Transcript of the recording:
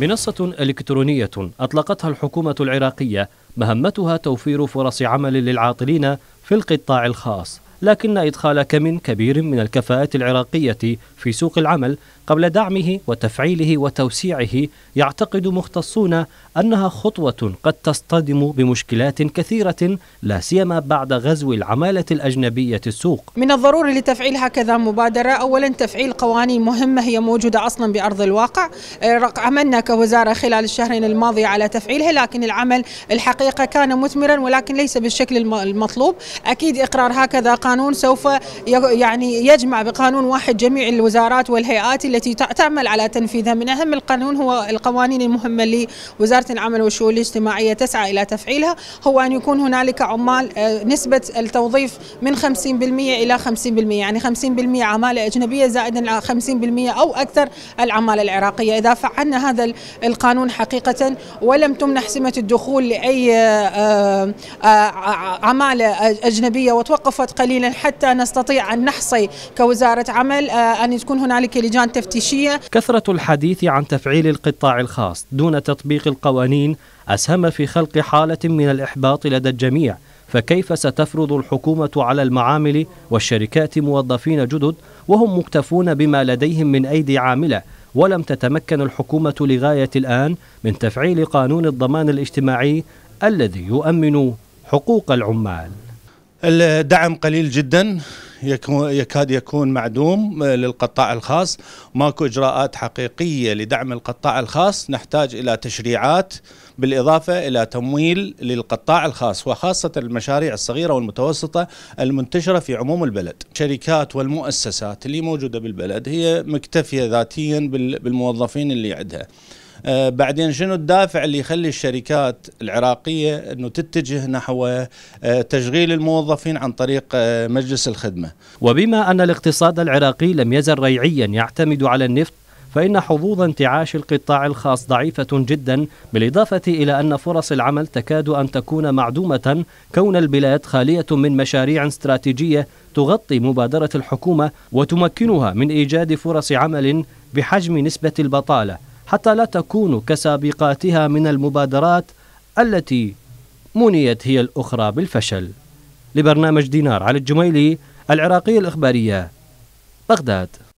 منصة إلكترونية أطلقتها الحكومة العراقية مهمتها توفير فرص عمل للعاطلين في القطاع الخاص لكن إدخال كم كبير من الكفاءات العراقية في سوق العمل قبل دعمه وتفعيله وتوسيعه يعتقد مختصون انها خطوه قد تصطدم بمشكلات كثيره لا سيما بعد غزو العماله الاجنبيه السوق. من الضروري لتفعيل هكذا مبادره، اولا تفعيل قوانين مهمه هي موجوده اصلا بارض الواقع، عملنا آه، كوزاره خلال الشهرين الماضيه على تفعيلها لكن العمل الحقيقه كان مثمرا ولكن ليس بالشكل المطلوب، اكيد اقرار هكذا قانون سوف يعني يجمع بقانون واحد جميع الوزارات والهيئات التي تعمل على تنفيذها من أهم القانون هو القوانين المهمة لوزارة العمل والشؤون الاجتماعية تسعى إلى تفعيلها هو أن يكون هنالك عمال آه، نسبة التوظيف من 50% إلى 50% يعني 50% عمالة أجنبية زائدا 50% أو أكثر العمالة العراقية إذا فعلنا هذا القانون حقيقة ولم تمنح سمة الدخول لأي آه، آه، عمالة أجنبية وتوقفت قليلا حتى نستطيع أن نحصي كوزارة عمل أن تكون هنالك لجان تفعيل التفتيشية كثرة الحديث عن تفعيل القطاع الخاص دون تطبيق القوانين أسهم في خلق حالة من الإحباط لدى الجميع فكيف ستفرض الحكومة على المعامل والشركات موظفين جدد وهم مكتفون بما لديهم من أيدي عاملة ولم تتمكن الحكومة لغاية الآن من تفعيل قانون الضمان الاجتماعي الذي يؤمن حقوق العمال الدعم قليل جدا يكون يكاد يكون معدوم آه، للقطاع الخاص ماكو إجراءات حقيقية لدعم القطاع الخاص نحتاج إلى تشريعات بالإضافة إلى تمويل للقطاع الخاص وخاصة المشاريع الصغيرة والمتوسطة المنتشرة في عموم البلد الشركات والمؤسسات اللي موجودة بالبلد هي مكتفية ذاتيا بالموظفين اللي عندها آه، بعدين شنو الدافع اللي يخلي الشركات العراقيه انه تتجه نحو آه، تشغيل الموظفين عن طريق آه، مجلس الخدمه. وبما ان الاقتصاد العراقي لم يزل ريعيا يعتمد على النفط فإن حظوظ انتعاش القطاع الخاص ضعيفة جدا بالإضافة إلى أن فرص العمل تكاد أن تكون معدومة كون البلاد خالية من مشاريع استراتيجية تغطي مبادرة الحكومة وتمكنها من إيجاد فرص عمل بحجم نسبة البطالة حتى لا تكون كسابقاتها من المبادرات التي منيت هي الأخرى بالفشل لبرنامج دينار على الجميلي العراقية الإخبارية بغداد